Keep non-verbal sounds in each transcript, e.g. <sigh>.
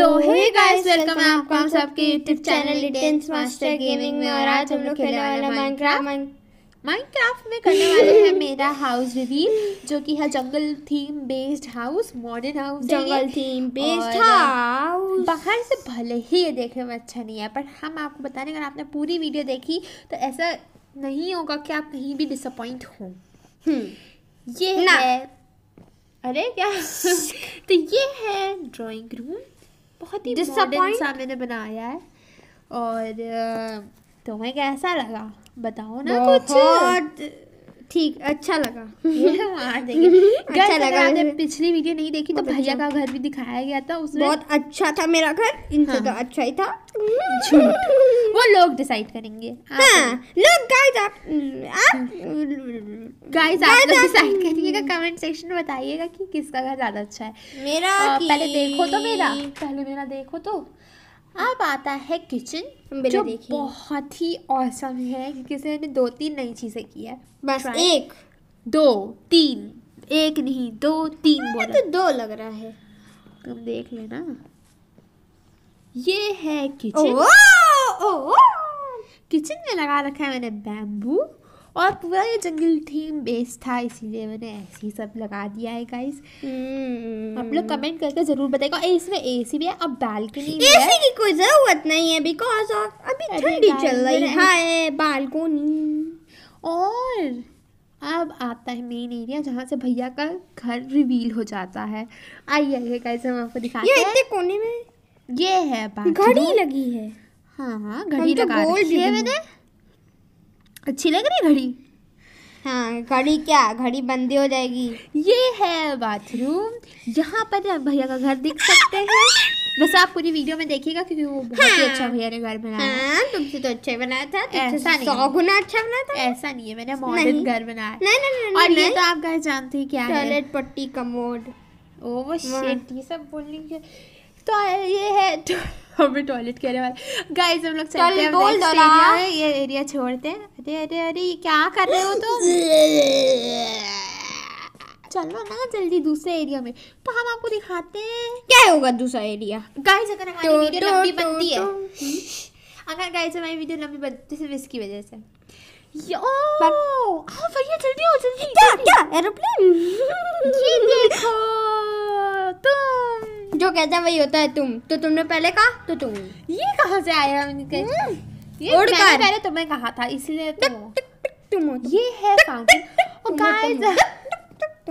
सो hey guys welcome है आपको हम सबके YouTube channel details master gaming में और आज हम लोग खेलने वाले हैं माइनक्राफ्ट माइनक्राफ्ट में करने वाले हैं <laughs> मेरा हाउस रिवील जो कि है jungle theme based house modern house jungle theme based house बाहर से भले ही ये देखने में अच्छा नहीं है पर हम आपको बताने अगर आपने पूरी वीडियो देखी तो ऐसा नहीं होगा कि आप कहीं भी डिसअपॉइंट हो हम्म। ये है अरे क्या <laughs> तो ये है ड्राइंग रूम बहुत ही डिसअपॉइंट सा मैंने बनाया है और तुम्हें तो कैसा लगा बताओ ना कुछ ठीक अच्छा लगा <laughs> हाँ, देंगे अच्छा लगा आपने पिछली वीडियो नहीं देखी तो भैया अच्छा। का घर भी दिखाया गया था उसमें बहुत अच्छा था मेरा घर इनसे तो हाँ। अच्छा ही था लोग डिसाइड करेंगे हाँ, लोग गाइस आप आप हाँ। आप डिसाइड करिएगा कमेंट <laughs> सेक्शन में बताइएगा कि किसका घर ज़्यादा अच्छा है मेरा पहले देखो तो मेरा पहले मेरा देखो तो हाँ। अब आता है किचन जो बहुत ही औसम है क्योंकि इसने दो तीन नई चीज़ें की है बस एक दो तीन एक नहीं दो तीन बोला तो दो लग रहा है तुम देख लेना ये है किचन ओ किचन में लगा रखा है मैंने बैम्बू और पूरा ये जंगल थीम बेस्ड था इसीलिए मैंने ऐसे ही सब लगा दिया है गाइस आप लोग कमेंट hmm. करके जरूर बताएगा इसमें एसी भी है अब बालकनी भी एसी की कोई जरूरत नहीं है बिकॉज ऑफ अभी ठंडी चल रही है बालकोनी और अब आता है मेन एरिया जहाँ से भैया का घर रिवील हो जाता है आइए आइए गाइस हम आपको दिखाते हैं ये कोने में ये है घड़ी लगी है हाँ, हाँ, घड़ी तो लगा रखी है मैंने अच्छी लग रही घड़ी हाँ घड़ी क्या घड़ी बंदी हो जाएगी ये है बाथरूम यहाँ पर आप भैया का घर देख सकते हैं बस आप पूरी वीडियो में देखिएगा क्योंकि वो बहुत हाँ, ही अच्छा हाँ। भैया ने घर बनाया हाँ, तुमसे तो अच्छा बनाया था ऐसा नहीं सौ गुना अच्छा बनाया था ऐसा नहीं है मैंने मॉडर्न घर बनाया नहीं, नहीं, नहीं, और ये तो आप घर जानते हैं क्या टॉयलेट पट्टी कमोड ओ वो शेट ये सब बोलने के तो ये है तो हमें टॉयलेट कहने वाले गाइस हम लोग चलते हैं बोल ये एरिया छोड़ते हैं अरे अरे अरे ये क्या कर रहे हो तो चलो ना जल्दी दूसरे एरिया में तो हम आपको दिखाते हैं क्या होगा दूसरा एरिया गाइस अगर हमारी वीडियो लंबी बनती है हम्म, अगर गाइस हमारी वीडियो लंबी बनती है सिर्फ इसकी वजह से यो आओ भैया जल्दी आओ जल्दी क्या क्या एरोप्लेन <laughs> ये देखो तुम कहता वही होता है तुम तो तुमने पहले कहा तो तुम ये कहा से आया हम्म। पहले तुम्हें कहा था इसलिए तो। तुम हो ये है गाइस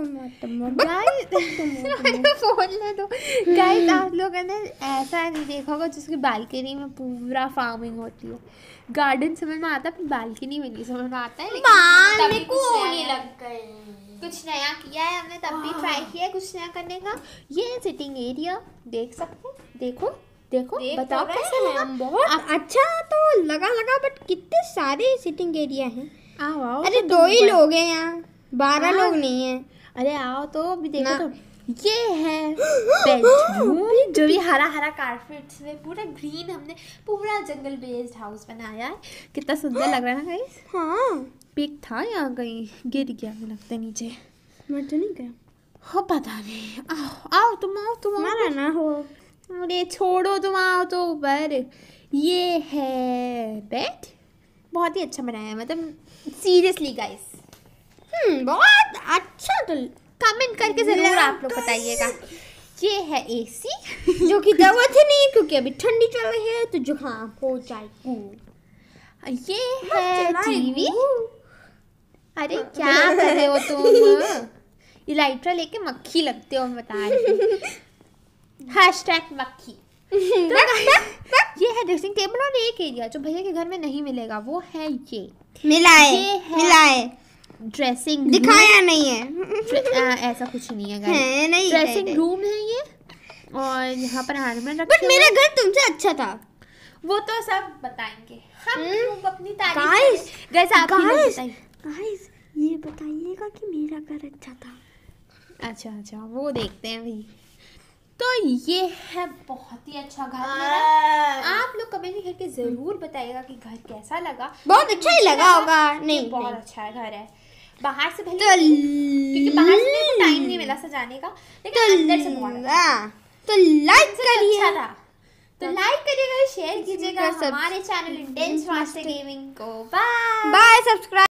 गाइस <laughs> आप ऐसा नहीं देखा होगा जिसकी बालकनी में पूरा फार्मिंग होती है गार्डन समझ में आता है बालकनी में नहीं समझ में आता है लेकिन कुछ नया किया है हमने तब भी ट्राई हाँ। किया है कुछ नया करने का ये है सिटिंग एरिया देख सकते हैं देखो देखो देख तो बताओ कैसे है हम बहुत अच्छा तो लगा लगा बट कितने सारे सिटिंग एरिया है अरे तो दो ही लोग हैं यहाँ बारह हाँ। लोग नहीं है अरे आओ तो अभी देखो तो ये है बेडरूम <gasps> जो <gasps> <gasps> भी हरा हरा कारपेट्स में पूरा ग्रीन हमने पूरा जंगल बेस्ड हाउस बनाया है कितना सुंदर लग रहा है ना गाइस हाँ पिक था या कहीं गिर गया मुझे लगता है नीचे मर तो नहीं गया हो पता नहीं आओ आओ तुम आओ तुम आओ मारा ना हो अरे छोड़ो तुम आओ तो ऊपर ये है बेड बहुत ही अच्छा बनाया है मतलब सीरियसली गाइस हम्म बहुत अच्छा तो कमेंट करके ज़रूर आप लोग बताइएगा तो ये है एसी <laughs> जो कि जरूरत ही नहीं क्योंकि अभी ठंडी चल रही है तो जुकाम हाँ, हो जाएगी ये है टीवी अरे क्या कर रहे हो तुम इलाइट्रा <laughs> लेके मक्खी लगते हो बता रही हैशटैग <laughs> मक्खी तो ये है ड्रेसिंग टेबल और एक एरिया जो भैया के घर में नहीं मिलेगा वो है ये मिलाए ये है मिलाए ड्रेसिंग दिखाया नहीं है आ, ऐसा कुछ नहीं है, है नहीं ड्रेसिंग रूम है ये और यहाँ पर हारमोन रखा मेरा घर तुमसे अच्छा था वो तो सब बताएंगे हम hmm? अपनी तारीफ गाइस आप गाइस गाइस ये बताइएगा कि मेरा घर अच्छा था अच्छा अच्छा वो देखते हैं भाई तो ये है बहुत ही अच्छा घर आप लोग कभी नहीं करके ज़रूर बताइएगा कि घर कैसा लगा बहुत अच्छा ही लगा होगा नहीं बहुत अच्छा घर है बाहर से भले क्योंकि बाहर से मेरे को टाइम नहीं मिला सजाने का लेकिन अंदर से मंगवाना तो लाइक करिए अच्छा था तो लाइक अच्छा तो हाँ। करिएगा शेयर कीजिएगा हमारे चैनल इंटेंस मास्टर गेमिंग को बाय बाय सब्सक्राइब